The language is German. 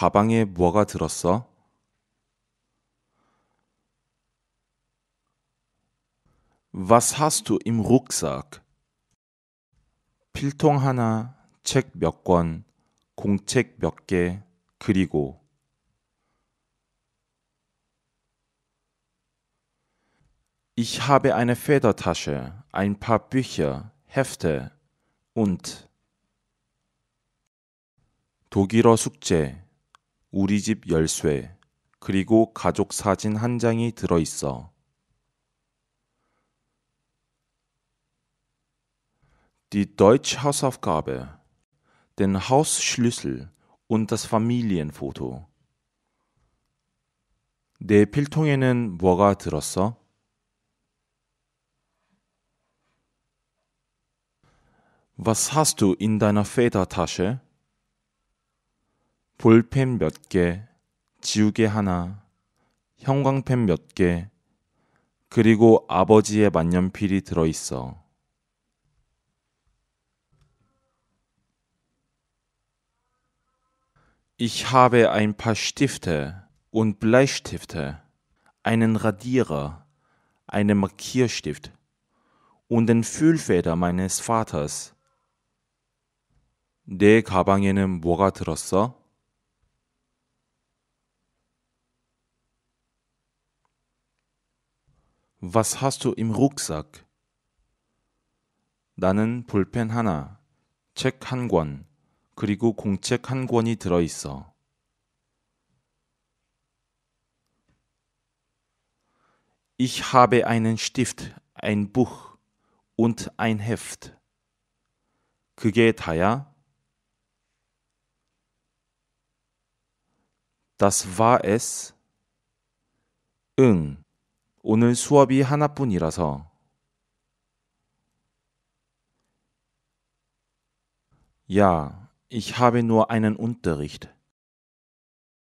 가방에 뭐가 들었어? Was hast du im Rucksack? 필통 하나, 책 몇 권, 공책 몇 개, 그리고 Ich habe eine Federtasche, ein paar Bücher, Hefte und 독일어 숙제 우리 집 열쇠, 그리고 가족 사진 한 장이 들어있어. Die Deutsche Hausaufgabe, den Hausschlüssel und das Familienfoto. 내 필통에는 뭐가 들었어? Was hast du in deiner Federtasche? 볼펜 몇 개, 지우개 하나, 형광펜 몇 개, 그리고 아버지의 만년필이 들어있어. Ich habe ein paar Stifte und Bleistifte, einen Radierer, einen Markierstift und den Füllfeder meines Vaters. 내 가방에는 뭐가 들었어? Was hast du im Rucksack? 나는 볼펜 하나, 책한 권, 그리고 공책 한 권이 들어 있어. Ich habe einen Stift, ein Buch und ein Heft. 그게 다야? Das war es. 응. 오늘 수업이 하나뿐이라서 Ja, ich habe nur einen Unterricht.